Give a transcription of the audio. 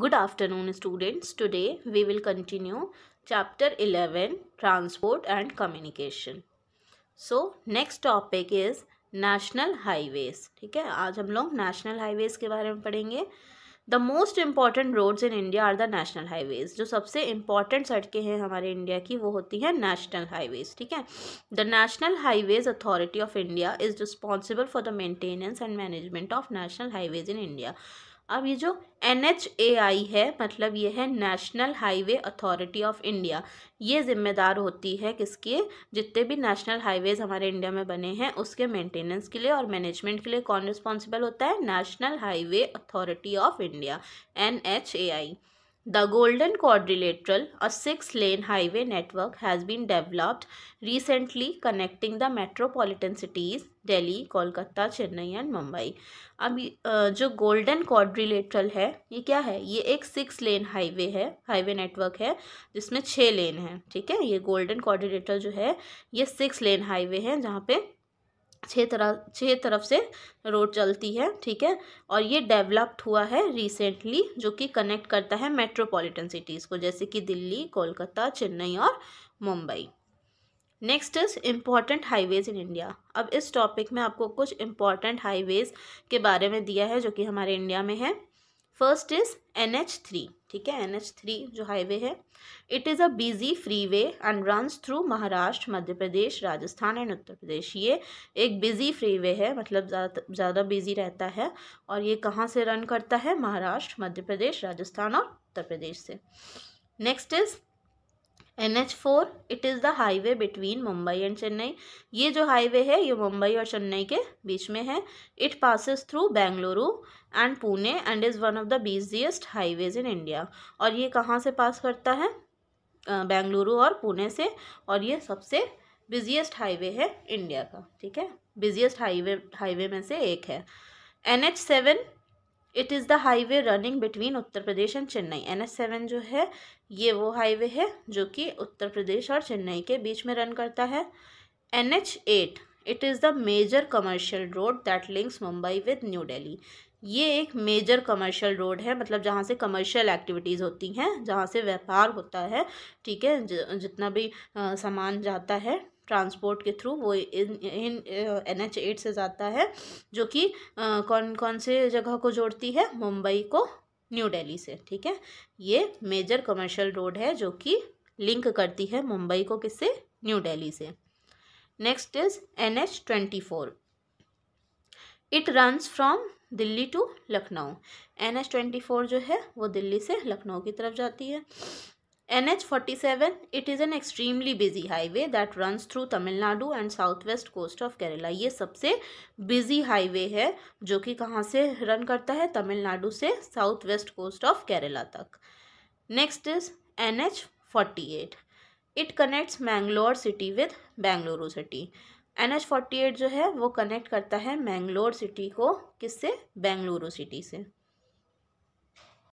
Good afternoon students Today we will continue chapter eleven transport and communication so next topic is national highways ठीक है आज हम लोग national highways के बारे में पढ़ेंगे the most important roads in India are the national highways जो सबसे इम्पॉर्टेंट सड़कें हैं हमारे इंडिया की वो होती हैं नेशनल हाईवेज ठीक है the national highways authority of India is responsible for the maintenance and management of national highways in India अब ये जो एन है मतलब ये है national highway authority of India ये जिम्मेदार होती है किसके जितने भी नेशनल हाईवेज़ हमारे इंडिया में बने हैं उसके मेंटेनेंस के लिए और मैनेजमेंट के लिए कौन रिस्पॉन्सिबल होता है national highway authority of India N The Golden Quadrilateral, a six-lane highway network, has been developed recently connecting the metropolitan cities Delhi Kolkata Chennai and Mumbai अब जो गोल्डन क्वाड्रिलेटरल है ये क्या है ये एक सिक्स लेन हाईवे है हाईवे नेटवर्क है जिसमें छः लेन है ठीक है ये गोल्डन क्वाड्रिलेटरल जो है ये सिक्स लेन हाईवे है जहाँ पे छः तरह छः तरफ से रोड चलती है ठीक है और ये डेवलप्ड हुआ है रिसेंटली जो कि कनेक्ट करता है मेट्रोपॉलिटन सिटीज़ को जैसे कि दिल्ली कोलकाता चेन्नई और Mumbai next is important highways in India अब इस टॉपिक में आपको कुछ इम्पॉर्टेंट हाईवेज़ के बारे में दिया है जो कि हमारे इंडिया में है first is N H three ठीक है एन एच थ्री जो हाईवे है it is a busy freeway and runs through Maharashtra Madhya Pradesh Rajasthan and Uttar Pradesh ये एक बिजी फ्री वे है मतलब ज़्यादा बिजी रहता है और ये कहाँ से रन करता है महाराष्ट्र मध्य प्रदेश राजस्थान और उत्तर प्रदेश से next is N H four it is the highway between Mumbai and Chennai ये जो हाईवे है ये मुंबई और चेन्नई के बीच में है it passes through Bengaluru and Pune and is one of the busiest highways in India और ये कहाँ से पास करता है बेंगलुरु और पुणे से और ये सबसे बिजिएस्ट हाईवे है इंडिया का ठीक है बिजिएस्ट हाईवे हाईवे में से एक है N H seven it is the highway running between Uttar Pradesh and Chennai N S seven जो है ये वो हाईवे है जो कि उत्तर प्रदेश और चेन्नई के बीच में रन करता है N H eight it is the major commercial road that links Mumbai with New Delhi ये एक मेजर कमर्शियल रोड है मतलब जहाँ से कमर्शियल एक्टिविटीज़ होती हैं जहाँ से व्यापार होता है ठीक है जितना भी सामान जाता है ट्रांसपोर्ट के थ्रू वो इन इन एन एच एट से जाता है जो कि कौन कौन से जगह को जोड़ती है मुंबई को न्यू दिल्ली से ठीक है ये मेजर कमर्शियल रोड है जो कि लिंक करती है मुंबई को किससे न्यू दिल्ली से next is N H twenty four it runs from Delhi to Lucknow N H twenty four जो है वो दिल्ली से लखनऊ की तरफ जाती है NH47, it is an extremely busy highway that runs through Tamil Nadu and southwest coast of Kerala. ये सबसे busy highway है जो कि कहाँ से run करता है तमिल नाडु से southwest coast of Kerala तक Next is NH48. It connects Mangalore city with Bangalore city. N H forty eight जो है वो कनेक्ट करता है मैंगलोर सिटी को किससे बेंगलुरु सिटी से